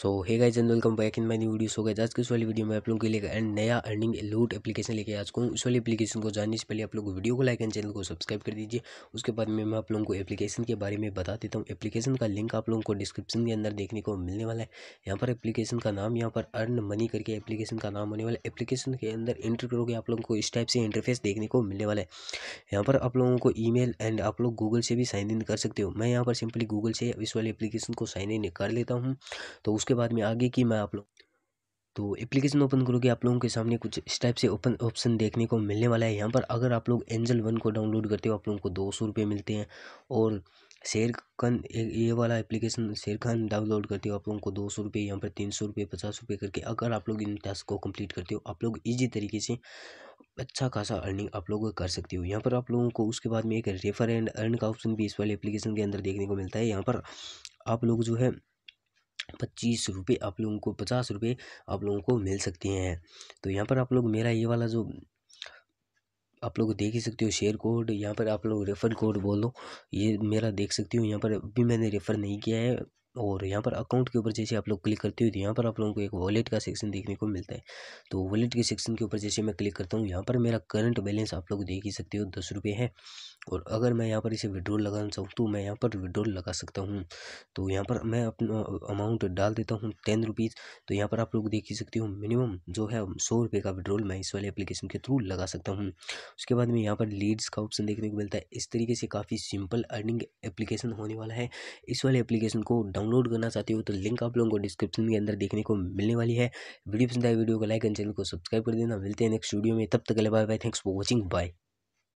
so hey guys and welcome back in my new video so guys आज के इस वाली वीडियो में आप लोगों के लिए एंड नया अर्निंग लूट एप्लीकेशन लेके आज को इस वाली एप्लीकेशन को जानने से पहले आप लोग वीडियो को लाइक एंड चैनल को सब्सक्राइब कर दीजिए उसके बाद में मैं आप लोगों को एप्लीकेशन के बारे में बता देता हूँ एप्लीकेशन का लिंक आप लोगों को डिस्क्रिप्शन के अंदर देखने को मिलने वाला है यहाँ पर एप्लीकेशन का नाम यहाँ पर अर्न मनी करके एप्लीकेशन का नाम होने वाला है एप्लीकेशन के अंदर एंटर करोगे आप लोगों को इस टाइप से इंटरफेस देखने को मिलने वाला है यहाँ पर आप लोगों को ई एंड आप लोग गूगल से भी साइन इन कर सकते हो मैं यहाँ पर सिंपली गूगल से इस वाली एप्लीकेशन को साइन इन कर लेता हूँ तो उसके बाद में आगे की मैं आप लोग तो एप्लीकेशन ओपन करोगे आप लोगों के सामने कुछ इस टाइप से ओपन ऑप्शन देखने को मिलने वाला है यहाँ पर अगर आप लोग एंजल वन को डाउनलोड करते हो आप लोगों को दो सौ रुपये मिलते हैं और शेर खान ये वाला एप्लीकेशन शेर खान डाउनलोड करते हो आप लोगों को दो सौ रुपये यहाँ पर तीन सौ रुपये पचास रुपये करके अगर आप लोग इन टास्क को कंप्लीट करते हो आप लोग ईजी तरीके से अच्छा खासा अर्निंग आप लोग कर सकते हो यहाँ पर आप लोगों को उसके बाद में एक रेफर एंड अर्न का ऑप्शन भी इस वाले एप्लीकेशन के अंदर देखने को मिलता है यहाँ पर आप लोग जो है पच्चीस रुपये आप लोगों को पचास रुपये आप लोगों को मिल सकते हैं तो यहाँ पर आप लोग मेरा ये वाला जो आप लोग देख ही सकते हो शेयर कोड यहाँ पर आप लोग रेफ़र कोड बोलो ये मेरा देख सकते हो यहाँ पर अभी मैंने रेफ़र नहीं किया है और यहाँ पर अकाउंट के ऊपर जैसे आप लोग क्लिक करते हो तो यहाँ पर आप लोगों को एक वॉलेट का सेक्शन देखने को मिलता है तो वॉलेट के सेक्शन के ऊपर जैसे मैं क्लिक करता हूँ यहाँ पर मेरा करंट बैलेंस आप लोग देख ही सकते हो दस रुपये है और अगर मैं यहाँ पर इसे विड्रॉल लगाना चाहूँ तो मैं यहाँ पर विड्रॉल लगा सकता हूँ तो यहाँ पर मैं अपना अमाउंट डाल देता हूँ टेन रुपीज़ तो यहाँ पर आप लोग देख ही सकते हो मिनिमम जो है सौ रुपये का विड्रॉल मैं इस वाले एप्लीकेशन के थ्रू लगा सकता हूँ उसके बाद में यहाँ पर लीड्स का ऑप्शन देखने को मिलता है इस तरीके से काफ़ी सिंपल अर्निंग एप्लीकेशन होने वाला है इस वाले एप्लीकेशन को डाउनलोड करना चाहते हो तो लिंक आप लोगों को डिस्क्रिप्शन के अंदर देखने को मिलने वाली है वीडियो पसंद आए वीडियो को लाइक एंड चैनल को सब्सक्राइब कर देना मिलते हैं नेक्स्ट वीडियो में तब तक bye bye thanks for watching bye